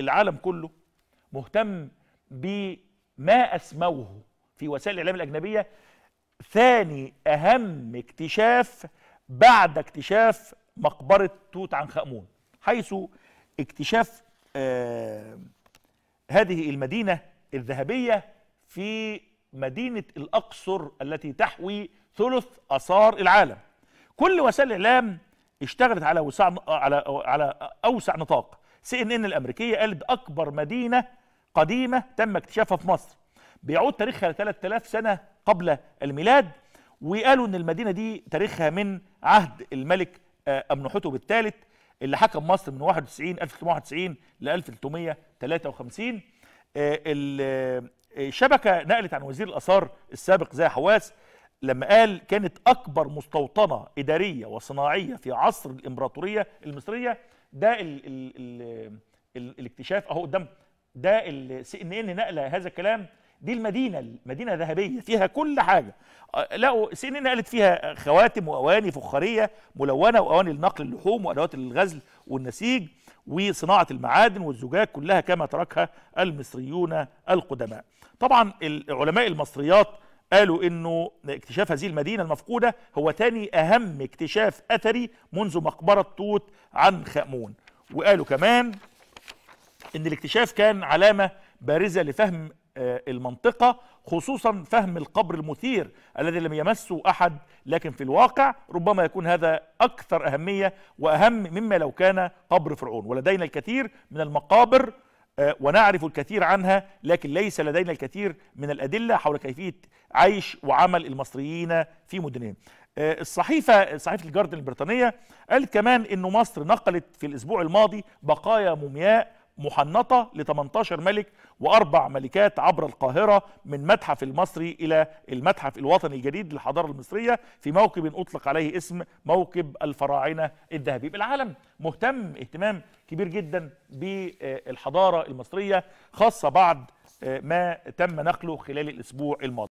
العالم كله مهتم بما اسموه في وسائل الاعلام الاجنبيه ثاني اهم اكتشاف بعد اكتشاف مقبره توت عنخ امون حيث اكتشاف آه هذه المدينه الذهبيه في مدينه الاقصر التي تحوي ثلث اثار العالم كل وسائل الاعلام اشتغلت على وسع على على اوسع نطاق سي ان ان الامريكيه قالت اكبر مدينه قديمه تم اكتشافها في مصر بيعود تاريخها ل 3000 سنه قبل الميلاد وقالوا ان المدينه دي تاريخها من عهد الملك آه، امنحوتب الثالث اللي حكم مصر من 91 1391 ل 1353 آه، الشبكه آه، نقلت عن وزير الاثار السابق زي حواس لما قال كانت أكبر مستوطنة إدارية وصناعية في عصر الإمبراطورية المصرية ده ال ال ال الـ الاكتشاف أهو قدام ده السي ان ان نقله هذا الكلام دي المدينه المدينه ذهبيه فيها كل حاجه آه، لقوا سي ان ان قالت فيها خواتم واواني فخاريه ملونه واواني لنقل اللحوم وادوات الغزل والنسيج وصناعه المعادن والزجاج كلها كما تركها المصريون القدماء طبعا علماء المصريات قالوا انه اكتشاف هذه المدينه المفقوده هو ثاني اهم اكتشاف اثري منذ مقبره توت عن خامون وقالوا كمان ان الاكتشاف كان علامه بارزه لفهم آه، المنطقة خصوصا فهم القبر المثير الذي لم يمسه أحد لكن في الواقع ربما يكون هذا أكثر أهمية وأهم مما لو كان قبر فرعون ولدينا الكثير من المقابر آه، ونعرف الكثير عنها لكن ليس لدينا الكثير من الأدلة حول كيفية عيش وعمل المصريين في مدنهم آه، الصحيفة صحيفة الجاردن البريطانية قالت كمان أن مصر نقلت في الأسبوع الماضي بقايا مومياء محنطة ل 18 ملك وأربع ملكات عبر القاهرة من متحف المصري إلى المتحف الوطني الجديد للحضارة المصرية في موكب أطلق عليه اسم موكب الفراعنة الذهبي العالم مهتم اهتمام كبير جدا بالحضارة المصرية خاصة بعد آه، ما تم نقله خلال الأسبوع الماضي